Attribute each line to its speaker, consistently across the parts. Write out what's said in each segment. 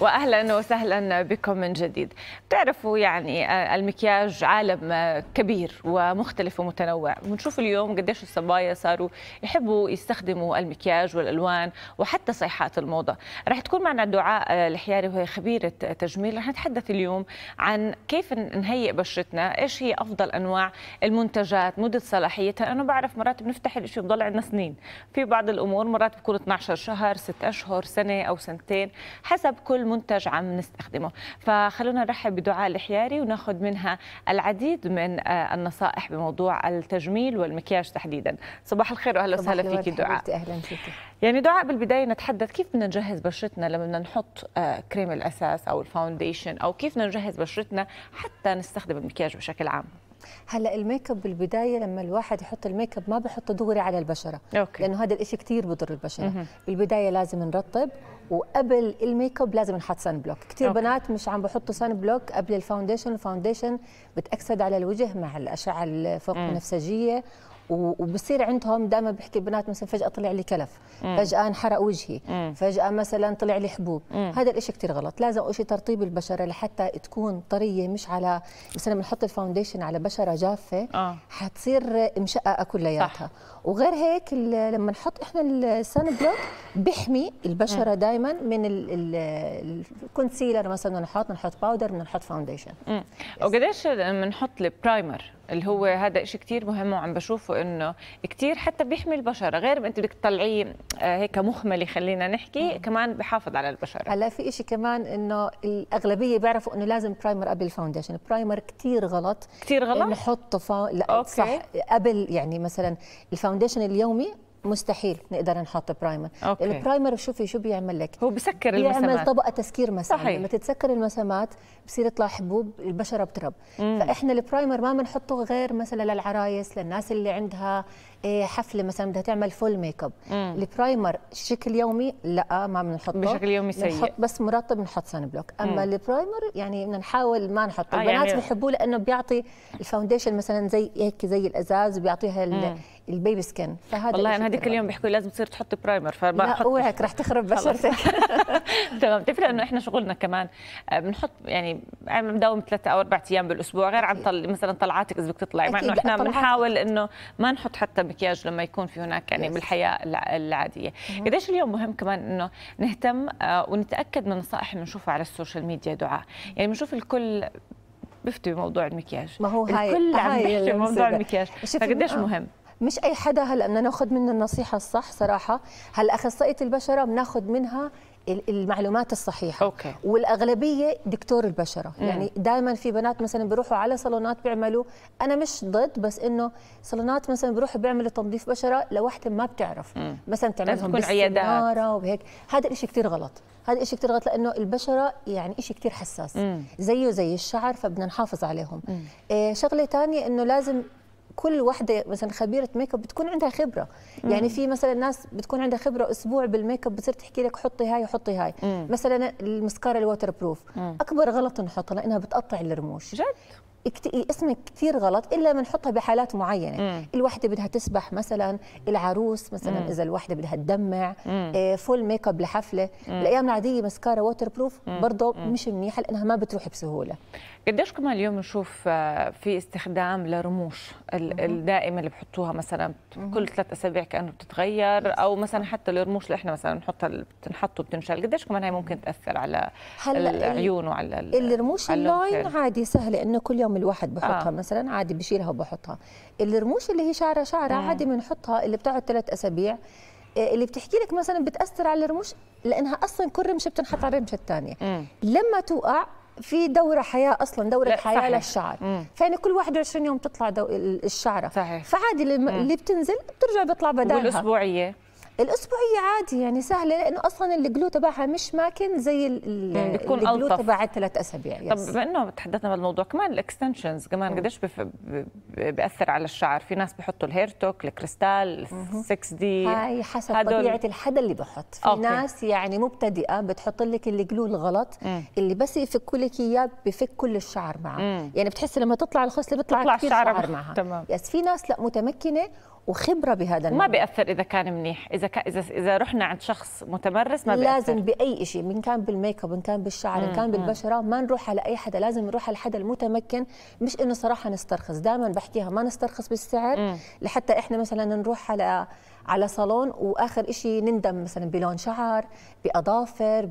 Speaker 1: واهلا وسهلا بكم من جديد بتعرفوا يعني المكياج عالم كبير ومختلف ومتنوع بنشوف اليوم قديش الصبايا صاروا يحبوا يستخدموا المكياج والالوان وحتى صيحات الموضه رح تكون معنا دعاء الحياري وهي خبيره تجميل رح نتحدث اليوم عن كيف نهيئ بشرتنا ايش هي افضل انواع المنتجات مده صلاحيتها انا بعرف مرات بنفتح الشيء بضل عندنا سنين في بعض الامور مرات بتكون 12 شهر 6 اشهر سنه او سنتين حسب كل منتج عم نستخدمه فخلونا نرحب بدعاء الحياري وناخذ منها العديد من آه، النصائح بموضوع التجميل والمكياج تحديدا صباح الخير واهلا وسهلا فيك دعاء اهلا فيك يعني دعاء بالبدايه نتحدث كيف بدنا نجهز بشرتنا لما بدنا نحط آه، كريم الاساس او الفاونديشن او كيف بدنا نجهز بشرتنا حتى نستخدم المكياج بشكل عام
Speaker 2: هلا الميك اب بالبدايه لما الواحد يحط الميك اب ما بحطه دغري على البشره أوكي. لانه هذا الشيء كثير بضر البشره مه. بالبدايه لازم نرطب وقبل الميك اب لازم نحط سان بلوك كثير بنات مش عم بحطوا سان بلوك قبل الفاونديشن الفاونديشن بتاكسد على الوجه مع الاشعه الفوق البنفسجيه وبصير عندهم دائما بحكي بنات مثلا فجاه طلع لي كلف مم. فجاه انحرق وجهي مم. فجاه مثلا طلع لي حبوب مم. هذا الشيء كثير غلط لازم اول شيء ترطيب البشره لحتى تكون طريه مش على مثلا بنحط الفاونديشن على بشره جافه آه. حتصير مشققه كلياتها وغير هيك لما نحط احنا السن بلوك بيحمي البشره دائما من الكونسيلر مثلا نحط نحط باودر نحط فاونديشن
Speaker 1: وقديش بنحط البرايمر اللي هو هذا شيء كثير مهم وعم بشوفه انه كثير حتى بيحمي البشره غير ما انت بدك تطلعيه آه، هيك مخمله خلينا نحكي مم. كمان بحافظ على البشره
Speaker 2: هلا في شيء كمان انه الاغلبيه بيعرفوا انه لازم برايمر قبل الفاونديشن برايمر كثير غلط كثير غلط نحطه فا... لا أوكي. صح قبل يعني مثلا الفاونديشن اليومي مستحيل نقدر نحط برايمر أوكي. البرايمر شوفي شو بيعمل لك هو بسكر بيعمل المسامات طبقه تسكير مثلا صحيح. لما تتسكر المسامات بصير يطلع حبوب البشره بترب مم. فاحنا البرايمر ما بنحطه غير مثلا للعرايس للناس اللي عندها إيه، حفله مثلا بدها تعمل فول ميك اب البرايمر شكل يومي لا ما بنحطه بشكل يومي سيء بنحط بس مرطب بنحط سان بلوك اما مم. البرايمر يعني بدنا نحاول ما نحطه آه يعني البنات يعني بحبوه لانه بيعطي الفاونديشن مثلا زي هيك زي الازاز بيعطيها البيبي سكين فهذا والله انا هذيك
Speaker 1: اليوم بيحكوا لازم تصير تحط برايمر فما اوعك رح تخرب بشرتك تمام بتفرق انه احنا شغلنا كمان آه، بنحط يعني بنداوم ثلاثة ثلاث او اربع ايام بالاسبوع غير عن طل... مثلا طلعاتك اذا بدك تطلعي مع انه احنا بنحاول انه ما نحط حتى المكياج لما يكون في هناك يعني بالحياه العاديه قديش اليوم مهم كمان انه نهتم آه، ونتاكد من النصائح اللي بنشوفها على السوشيال ميديا دعاء يعني بنشوف الكل بيفتي بموضوع المكياج
Speaker 2: ما هو هاي الكل عم بيحكي بموضوع المكياج فقديش آه، مهم مش اي حدا هلا بدنا ناخذ منه النصيحه الصح صراحه هلا اخصائيه البشره بناخذ منها المعلومات الصحيحه أوكي. والاغلبيه دكتور البشره مم. يعني دائما في بنات مثلا بيروحوا على صالونات بيعملوا انا مش ضد بس انه صالونات مثلا بيروحوا بيعملوا تنظيف بشره لوحده ما بتعرف مم. مثلا تعملهم بالسناره وهيك هذا الشيء كثير غلط هذا شيء كثير غلط لانه البشره يعني شيء كثير حساس مم. زيه زي الشعر فبدنا نحافظ عليهم إيه شغله ثانيه انه لازم كل واحده مثلا خبيره ميك اب بتكون عندها خبره يعني مم. يعني في مثلا ناس بتكون عندها خبره اسبوع بالميك اب بتصير تحكي لك حطي هاي وحطي هاي مم. مثلا المسكاره الواتر بروف مم. اكبر غلط نحطها لانها بتقطع الرموش جد اسمك كثير غلط الا بنحطها بحالات معينه مم. الوحده بدها تسبح مثلا العروس مثلا مم. اذا الوحده بدها تدمع آه فول ميك اب لحفله مم. الايام العاديه مسكارا ووتر بروف برضه مش منيحه لانها ما بتروح بسهوله
Speaker 1: قديش كمان اليوم نشوف آه، في استخدام لرموش الدائمه اللي بحطوها مثلا كل ثلاث اسابيع كانه بتتغير او مثلا حتى الرموش اللي احنا مثلا بنحطها بتنحط وبتنشال قديش كمان هي ممكن تاثر على العيون وعلى الرموش اللون
Speaker 2: عادي سهله انه كل يوم يوم الواحد بحطها آه. مثلا عادي بشيلها وبحطها الرموش اللي هي شعره شعره آه. عادي بنحطها اللي بتقعد ثلاث اسابيع آه، اللي بتحكي لك مثلا بتاثر على الرموش لانها اصلا كل رمشه بتنحط على الرمشه الثانيه لما توقع في دوره حياه اصلا دوره حياه صحيح. للشعر فيعني كل 21 يوم بتطلع دو... الشعره صحيح. فعادي اللي, اللي بتنزل بترجع بيطلع بدالها والاسبوعيه الاسبوعيه عادي يعني سهله لانه اصلا الجلو تبعها مش ماكن زي يعني بتكون الجلو تبع ثلاث اسابيع يس. طب بما
Speaker 1: انه تحدثنا بالموضوع كمان الاكستنشنز كمان قديش بف... بأثر على الشعر في ناس بحطوا الهير توك الكريستال
Speaker 2: 6 دي هاي حسب هدول. طبيعه الحدا اللي بحط في أوكي. ناس يعني مبتدئه بتحط لك الجلو الغلط مم. اللي بس يفكوا لك اياه بفك كل الشعر معه يعني بتحسي لما تطلع الخصله بيطلع كثير الشعر شعر معها تمام. يس في ناس لا متمكنه وخبره بهذا الموضوع ما
Speaker 1: بياثر اذا كان منيح اذا كان اذا اذا رحنا عند شخص متمرس ما بيأثر. لازم
Speaker 2: باي شيء من كان بالميك اب ان كان بالشعر ان كان بالبشره ما نروح على اي حدا لازم نروح على حدا المتمكن مش انه صراحه نسترخص دائما بحكيها ما نسترخص بالسعر مم. لحتى احنا مثلا نروح على على صالون واخر شيء نندم مثلا بلون شعر باظافر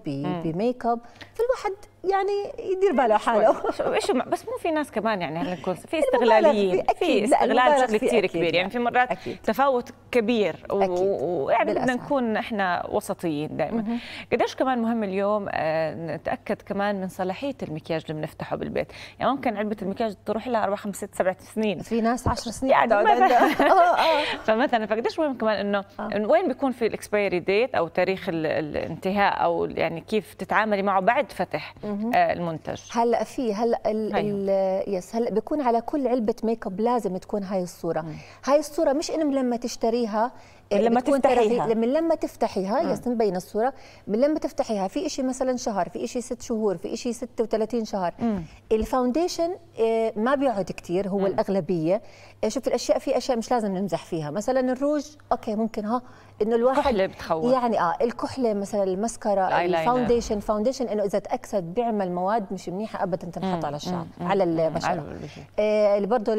Speaker 2: بميك اب فالواحد يعني يدير باله حاله
Speaker 1: شو بس مو في ناس كمان يعني هلا نكون في إيه، استغلاليين في استغلال بشكل كثير كبير يعني في مرات أكيد. تفاوت كبير ويعني بدنا نكون احنا وسطيين دائما قديش كمان مهم اليوم آه، نتاكد كمان من صلاحيه المكياج اللي بنفتحه بالبيت يعني ممكن علبه المكياج تروح لها اربع خمس ست سبع سنين في ناس 10 سنين يعني آه، آه. فمثلا فقديش مهم كمان انه وين بيكون في الاكسبيري ديت او تاريخ الانتهاء او يعني كيف تتعاملي معه بعد فتح آه، المنتج
Speaker 2: هلا في هلا أيوه. يس هلا بيكون على كل علبه ميك اب لازم تكون هاي الصوره مم. هاي الصوره مش انه لما تشتريها لما تفتحيها من لما تفتحيها يا بين الصوره من لما تفتحيها في شيء مثلا شهر في شيء ست شهور في شيء 36 شهر مم. الفاونديشن آه، ما بيقعد كثير هو مم. الاغلبيه آه، شوف الاشياء في اشياء مش لازم نمزح فيها مثلا الروج اوكي ممكن ها انه الواحد كحله بتخوف يعني اه الكحله مثلا المسكره الفاونديشن فاونديشن انه اذا تاكسد بيعمل مواد مش منيحه ابدا تنحط على الشعر على البشره آه برضه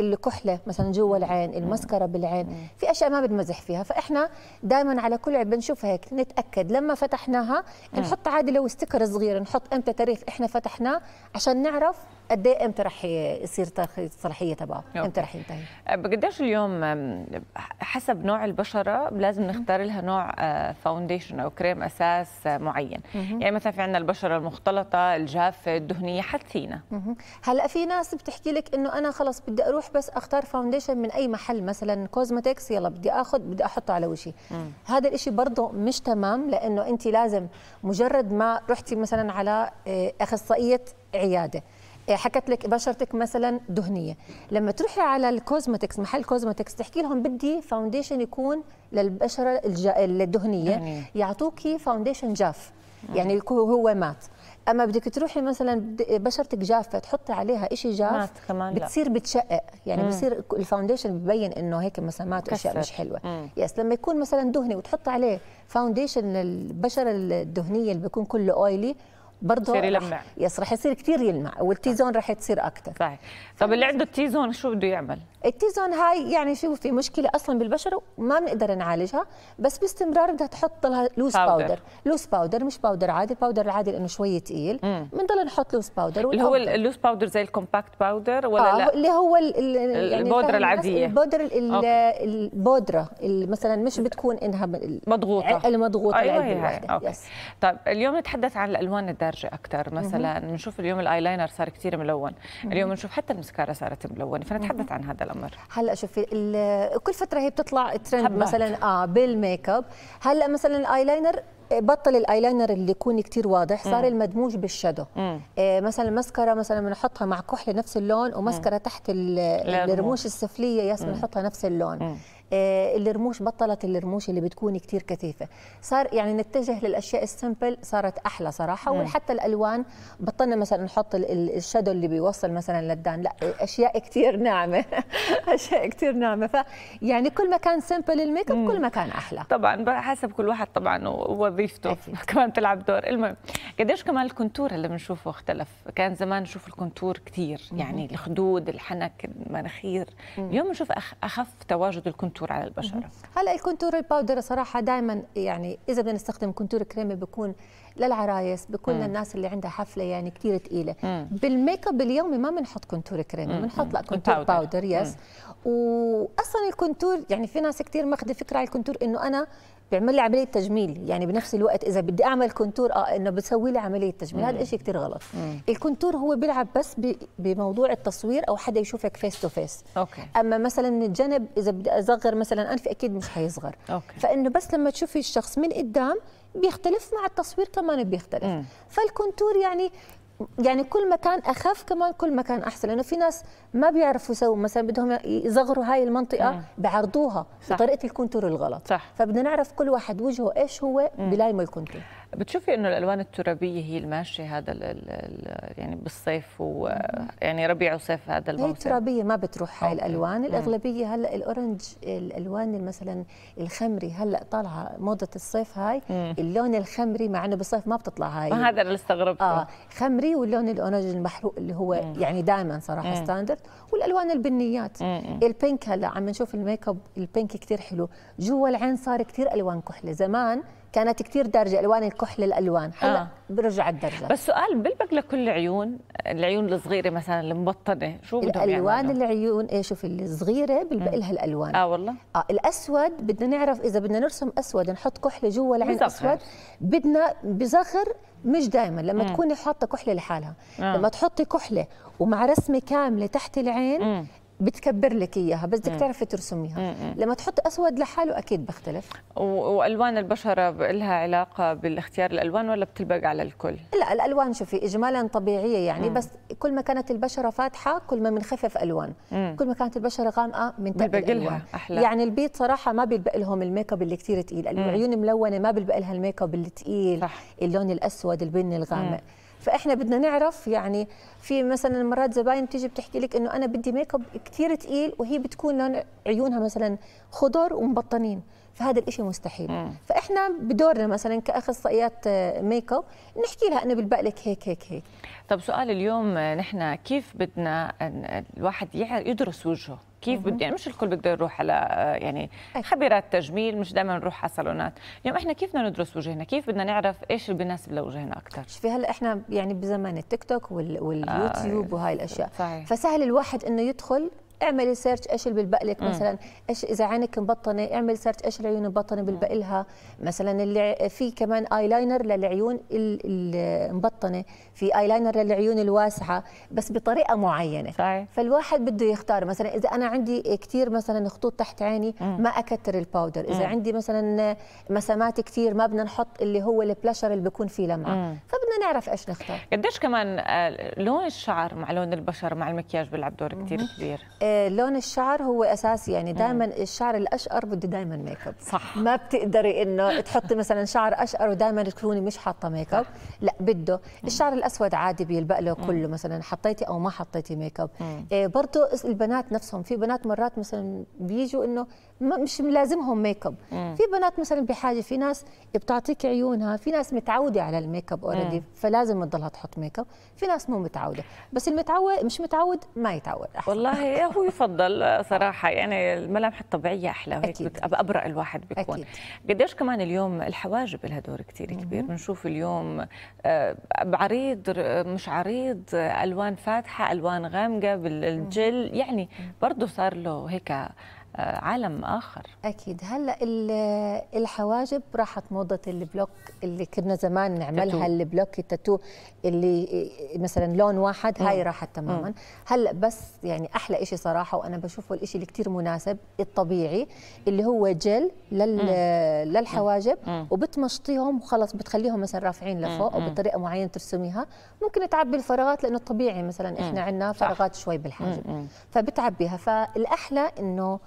Speaker 2: الكحله مثلا جوا العين المسكره بالعين في اشياء ما بنمزح فيها فاحنا دائما على كل عيب نشوفها هيك نتاكد لما فتحناها نحط عادي لو استيكر صغير نحط امتى تاريخ احنا فتحناه عشان نعرف قد ايه امتى رح يصير الصلاحيه تبعه امتى رح ينتهي
Speaker 1: أه، بقديش اليوم حسب نوع البشره لازم نختار لها نوع فاونديشن أه، او كريم اساس أه، معين مم. يعني مثلا في عندنا البشره المختلطه الجافه الدهنيه حتى
Speaker 2: هلا في ناس بتحكي لك انه انا خلص بدي اروح بس اختار فاونديشن من اي محل مثلا كوزمتكس يلا بدي اخذ بدي احطه على وجهي هذا الشيء برضه مش تمام لانه انت لازم مجرد ما رحتي مثلا على اخصائيه عياده حكت لك بشرتك مثلا دهنيه لما تروحي على الكوزمتكس محل كوزمتكس تحكي لهم بدي فاونديشن يكون للبشره الدهنيه يعطوكي فاونديشن جاف يعني هو مات اما بدك تروحي مثلا بشرتك جافه تحطي عليها شيء جاف مات كمان بتصير بتشقق يعني مم. بصير الفاونديشن ببين انه هيك مثلا مات اشياء مش حلوه مم. يس لما يكون مثلا دهني وتحطي عليه فاونديشن البشره الدهنيه اللي بيكون كله اويلي برضه يصير يلمع يس رح يصير كثير يلمع والتيزون رح تصير اكثر صحيح طب اللي عنده التيزون شو بده يعمل؟ التيزون هاي يعني شو في مشكله اصلا بالبشره وما بنقدر نعالجها بس باستمرار بدها تحط لها لوس باودر. باودر لوس باودر مش باودر عادي الباودر العادي لانه شوي ثقيل بنضل نحط لوس باودر اللي هو اللوس
Speaker 1: باودر زي الكومباكت باودر ولا آه لا اللي
Speaker 2: هو الـ الـ يعني البودره العاديه البودر البودره مثلا مش بتكون انها مضغوطه المضغوطه أيوة هي هي.
Speaker 1: طيب اليوم نتحدث عن الالوان الدارجة. الدارجه اكثر مثلا بنشوف اليوم الايلاينر صار كثير ملون اليوم بنشوف حتى المسكاره صارت ملونه فنتحدث عن هذا الامر
Speaker 2: هلا شوفي كل فتره هي بتطلع ترند مثلا اه بالميك اب هلا مثلا الايلاينر آه، بطل الايلاينر اللي يكون كتير واضح صار مم. المدموج بالشادو إيه مثلا مسكره مثلا بنحطها مع كحل نفس اللون ومسكره مم. تحت الرموش السفليه ياس بنحطها نفس اللون مم. الرموش آه، بطلت الرموش اللي بتكون كتير كثيفه صار يعني نتجه للاشياء السمبل صارت احلى صراحه وحتى الالوان بطلنا مثلا نحط الشادو اللي بيوصل مثلا للدان لا اشياء كثير ناعمه اشياء كثير ناعمه فيعني كل ما كان سمبل الميك اب كل ما كان احلى
Speaker 1: طبعا حسب كل واحد طبعا ووظيفته كمان تلعب دور المهم قديش كمان الكونتور اللي بنشوفه اختلف كان زمان نشوف الكونتور كثير يعني الخدود الحنك المناخير اليوم بنشوف اخف تواجد الكونتور كونتور على البشره
Speaker 2: هلا الكونتور الباودر صراحه دائما يعني اذا بدنا نستخدم كونتور كريمي بيكون للعرايس بكل الناس اللي عندها حفله يعني كثير ثقيله بالميك اب اليومي ما بنحط كونتور كريمي بنحط لا كونتور باودر يس واصلا الكونتور يعني في ناس كثير ماخذه فكره على الكونتور انه انا بيعمل لي عمليه تجميل يعني بنفس الوقت اذا بدي اعمل كونتور اه انه بسوي لي عمليه تجميل هذا شيء كثير غلط مم. الكونتور هو بيلعب بس بموضوع التصوير او حدا يشوفك فيس تو فيس أوكي. اما مثلا الجنب اذا بدي اصغر مثلا انفي اكيد مش حيصغر أوكي. فانه بس لما تشوفي الشخص من قدام بيختلف مع التصوير كمان بيختلف مم. فالكونتور يعني يعني كل ما كان اخف كمان كل ما كان احسن لانه في ناس ما بيعرفوا يسووا مثلا بدهم يصغروا هاي المنطقه بعرضوها بطريقه الكونتور الغلط صح. فبدنا نعرف كل واحد وجهه ايش هو بلايمه الكونتور بتشوفي انه الالوان
Speaker 1: الترابيه هي الماشيه هذا الـ الـ يعني بالصيف ويعني ربيع وصيف هذا الموسم هي الترابيه
Speaker 2: ما بتروح هاي الالوان الاغلبيه هلا الاورنج الالوان مثلا الخمري هلا طالعه موضه الصيف هاي مم. اللون الخمري مع انه بالصيف ما بتطلع هاي ما هذا
Speaker 1: اللي استغربته اه
Speaker 2: خمري واللون الاورنج المحروق اللي هو مم. يعني دائما صراحه مم. ستاندرد والالوان البنيات مم. البينك هلا عم نشوف الميك اب البينك كثير حلو جوا العين صار كثير الوان كحله زمان كانت كثير دارجه الوان الكحل الالوان هلا آه.
Speaker 1: برجع الدرجه بس سؤال بلبق لكل العيون العيون الصغيره مثلا المبطنه
Speaker 2: شو بدهم الالوان العيون ايه شوف الصغيره بلبق لها الالوان اه والله اه الاسود بدنا نعرف اذا بدنا نرسم اسود نحط كحله جوا العين اسود بدنا بزخر مش دائما لما مم. تكوني حاطه كحله لحالها مم. آه. لما تحطي كحله ومع رسمه كامله تحت العين بتكبر لك اياها بس بدك تعرفي ترسميها لما تحط اسود لحاله اكيد بختلف
Speaker 1: والوان البشره لها علاقه بالاختيار الالوان ولا بتلبق على الكل
Speaker 2: لا الالوان شوفي اجمالا طبيعيه يعني مم. بس كل ما كانت البشره فاتحه كل ما بنخفف الوان مم. كل ما كانت البشره غامقه بنتقل لها أحلى. يعني البيض صراحه ما بيلبق لهم الميك اب اللي كثير ثقيل العيون ملونه ما بيلبق لها الميك اب اللي ثقيل اللون الاسود البني الغامق مم. فاحنا بدنا نعرف يعني في مثلا مرات زباين بتيجي بتحكي لك انه انا بدي ميك اب كثير ثقيل وهي بتكون لون عيونها مثلا خضر ومبطنين فهذا الإشي مستحيل مم. فإحنا بدورنا مثلا كأخصائيات ميك اب نحكي لها انه بالبق لك هيك هيك هيك
Speaker 1: طب سؤال اليوم نحن كيف بدنا الواحد يدرس وجهه كيف بدي يعني مش الكل بيقدر يروح على آه، يعني خبيرات تجميل مش دائما نروح على صالونات اليوم احنا كيف بدنا ندرس وجهنا كيف بدنا نعرف ايش اللي بيناسب لوجهنا
Speaker 2: اكثر شوفي هلا احنا يعني بزمان التيك توك واليوتيوب آه وهاي الاشياء صحيح. فسهل الواحد انه يدخل اعملي سيرش ايش اللي لك مثلا ايش اذا عينك مبطنه اعملي سيرش ايش العيون المبطنه لها مثلا اللي في كمان اي لاينر للعيون المبطنه في اي لاينر للعيون الواسعه بس بطريقه معينه صحيح. فالواحد بده يختار مثلا اذا انا عندي كثير مثلا خطوط تحت عيني ما اكتر الباودر اذا عندي مثلا مسامات كثير ما بدنا نحط اللي هو البلاشر اللي بيكون فيه لمعه فبدنا نعرف ايش نختار
Speaker 1: قديش كمان آه، لون الشعر مع لون البشر مع المكياج بيلعب دور كثير كبير
Speaker 2: آه، لون الشعر هو اساسي يعني دائما الشعر الاشقر بده دائما ميك اب صح ما بتقدري انه تحطي مثلا شعر اشقر ودائما تكوني مش حاطه ميك اب لا بده الشعر الاسود عادي بيلبق له كله مثلا حطيتي او ما حطيتي ميك اب برضه البنات نفسهم في بنات مرات مثلا بيجوا انه مش لازمهم ميك اب في بنات مثلا بحاجه في ناس بتعطيك عيونها في ناس متعوده على الميك اب اوريدي فلازم تضلها تحط ميك اب في ناس مو متعوده بس المتعود مش متعود ما يتعود
Speaker 1: أحسن. والله يفضل صراحه يعني الملامح الطبيعيه احلى وهيك ابرق الواحد بيكون قديش كمان اليوم الحواجب لها دور كثير كبير بنشوف اليوم آه، عريض مش عريض الوان فاتحه الوان غامقه بالجل يعني برضه صار له هيك عالم اخر
Speaker 2: اكيد هلا الحواجب راحت موضه البلوك اللي كنا زمان نعملها البلوك التاتو اللي مثلا لون واحد هاي راحت تماما هلا بس يعني احلى شيء صراحه وانا بشوفه الشيء اللي كثير مناسب الطبيعي اللي هو جل للحواجب وبتمشطيهم وخلص بتخليهم مثلا رافعين لفوق او بطريقه معينه ترسميها ممكن تعبي الفراغات لانه الطبيعي مثلا احنا عندنا فراغات شوي بالحاجب فبتعبيها فالاحلى انه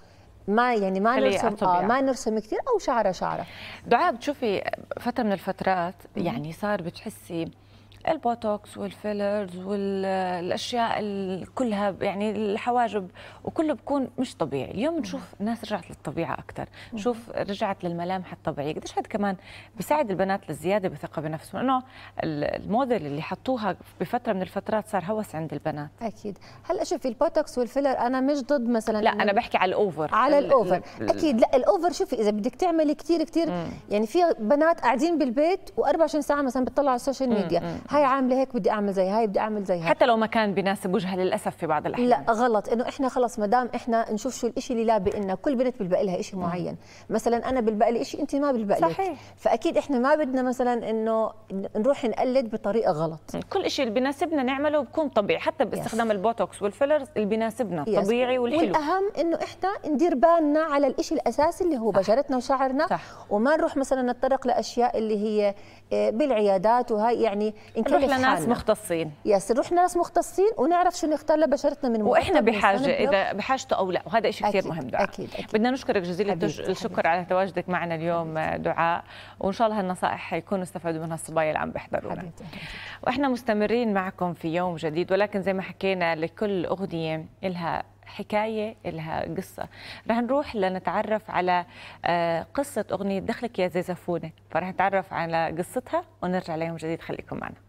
Speaker 2: ما يعني ما نرسم آه ما نرسم كثير او شعره شعره
Speaker 1: دعاء بتشوفي فتره من الفترات يعني صار بتحسي البوتوكس والفيلرز والاشياء كلها يعني الحواجب وكله بكون مش طبيعي اليوم نشوف الناس رجعت للطبيعه اكثر نشوف رجعت للملامح الطبيعيه قديش هذا كمان بيساعد البنات للزياده بثقه بنفسهم لانه الموديل اللي حطوها بفتره من الفترات صار هوس عند البنات
Speaker 2: اكيد هلا شوفي البوتوكس والفيلر انا مش ضد مثلا لا انا بحكي على الاوفر على الاوفر اكيد لا الاوفر شوفي اذا بدك تعملي كثير كثير يعني في بنات قاعدين بالبيت و24 ساعه مثلا بتطلعوا على السوشيال ميديا هاي عامله هيك بدي اعمل زي هاي بدي اعمل زي هاي
Speaker 1: حتى لو ما كان بيناسب وجهها للاسف في بعض الاحيان لا
Speaker 2: غلط انه احنا خلص ما دام احنا نشوف شو الشيء اللي لابق لنا كل بنت بيلبق لها شيء معين مثلا انا بيلبق لي شيء انت ما بيلبق لك صحيح فاكيد احنا ما بدنا مثلا انه نروح نقلد بطريقه غلط
Speaker 1: كل شيء اللي بيناسبنا نعمله بكون طبيعي حتى باستخدام البوتوكس والفيلرز اللي بيناسبنا طبيعي والحلو والاهم
Speaker 2: انه احنا ندير بالنا على الشيء الاساسي اللي هو بشرتنا وشعرنا صح. وما نروح مثلا نتطرق لاشياء اللي هي آه، بالعيادات وهي يعني نروح لناس
Speaker 1: مختصين
Speaker 2: يس نروح لناس مختصين ونعرف شو نختار لبشرتنا من واحنا بحاجه اذا
Speaker 1: بحاجته او لا وهذا شيء كثير مهم دعاء أكيد أكيد بدنا نشكرك جزيل الشكر على تواجدك معنا اليوم دعاء وان شاء الله هالنصائح حيكونوا استفادوا منها الصبايا اللي عم بيحضرونا واحنا مستمرين معكم في يوم جديد ولكن زي ما حكينا لكل اغنيه لها حكاية إلها قصة رح نروح لنتعرف على آه، قصة أغنية دخلك يا زيزفونة فرح نتعرف على قصتها ونرجع ليوم جديد خليكم معنا